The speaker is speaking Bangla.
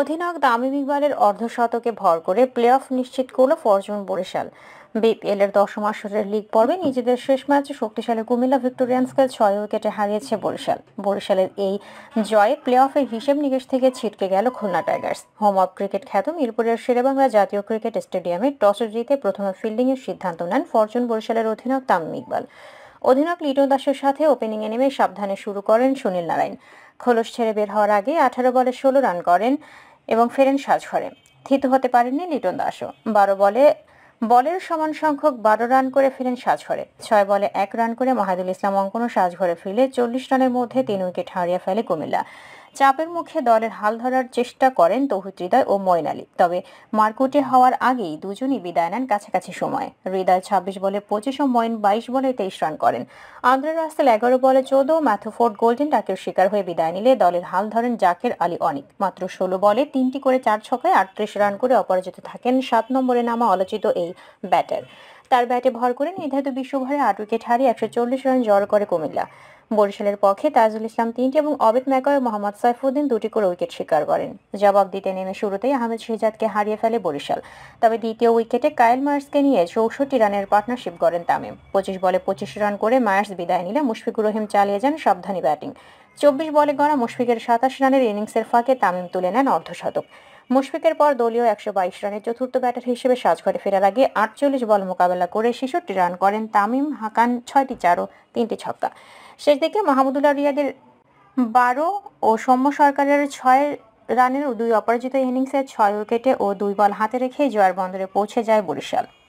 অধিনায়ক তামিম ইকবালের অর্ধশতকে ভর করে প্লে অফ নিশ্চিত করল ফরচুন বরিশাল বিপিএল এর দশম আসরের লিগ পর্বে নিজেদের শেষ ম্যাচে শক্তিশালী কুমিল্লা ভিক্টোরিয়ান্সকে ছয় উইকেটে হারিয়েছে বরিশাল বরিশালের এই জয়ে প্লে অফের হিসেব নিকেশ থেকে ছিটকে গেল Khulna Tigers home of cricket খ্যাত মিরপুরের শেরেবাংলা জাতীয় ক্রিকেট স্টেডিয়ামে টসে জিতে প্রথমে ফিল্ডিংয়ের সিদ্ধান্ত নেন ফরচুন বরিশালের অধিনায়ক তামিম ইকবাল অধিনায়ক লিটন দাসের সাথে ওপেনিংয়ে নেমে সাবধানে শুরু করেন সুনীল নারায়ণ খোলস ছেড়ে বের হওয়ার আগে আঠারো বলে ষোলো রান করেন এবং ফেরেন করে থিত হতে পারেননি লিটন দাসও বারো বলে বলের সমান সংখ্যক বারো রান করে ফিরেন সাজঘরে ছয় বলে এক রান করে মাহাদুল ইসলাম অঙ্কন সাজ ঘরে ফিরে চল্লিশ রানের মধ্যে তিন উইকেট হারিয়ে ফেলে কুমিল্লা চাপের মুখে দলের হাল ধরার চেষ্টা করেন তৌহিদ হৃদয় ও মইন আলী তবে মারকুটে হওয়ার আগেই দুজনই বিদায় নেন কাছাকাছি সময়ে হৃদয় ২৬ বলে পঁচিশ ও ময়ন বাইশ বলে তেইশ রান করেন আন্দ্রে রাস্তাল এগারো বলে চোদ্দ ম্যাথুফোর্ড গোল্ডেন ডাকের শিকার হয়ে বিদায় নিলে দলের হাল ধরেন জাকের আলী অনিক মাত্র ষোলো বলে তিনটি করে চার ছকায় আটত্রিশ রান করে অপরাজিত থাকেন সাত নম্বরে নামা আলোচিত এই ব্যাটার তার ব্যাটে ভর করে নির্ধারিত বিশ্বভরে আট উইকেট হারিয়ে একশো চল্লিশ রান জড় করে কুমিল্লা বরিশালের পক্ষে তাজুল ইসলাম তিনটি এবং অবেদ ম্যাকয় মোহাম্মদ সাইফুদ্দিন দুটি করে উইকেট শিকার করেন জবাব দিতে নেমে শুরুতেই আহমেদ শেহজাদকে হারিয়ে ফেলে বরিশাল তবে দ্বিতীয় উইকেটে কায়েল মায়ার্সকে নিয়ে চৌষট্টি রানের পার্টনারশিপ করেন তামিম পঁচিশ বলে পঁচিশ রান করে মায়ার্স বিদায় নিলে মুশফিকুর রহিম চালিয়ে যান সাবধানী ব্যাটিং চব্বিশ বলে গড়া মুশফিকের সাতাশ রানের ইনিংসের ফাঁকে তামিম তুলে নেন অর্ধশতক মুশফিকের পর দলীয় একশো বাইশ রানের চতুর্থ ব্যাটার হিসেবে সাজঘরে ফেরার আগে আটচল্লিশ বল মোকাবেলা করে ছেষট্টি রান করেন তামিম হাকান ছয়টি চার ও তিনটি ছক্কা শেষ দিকে মাহমুদুল্লাহ রিয়াদের বারো ও সৌম্য সরকারের ছয় রানের দুই অপরাজিত ইনিংসে ছয় উইকেটে ও দুই বল হাতে রেখে জয়ার বন্দরে পৌঁছে যায় বরিশাল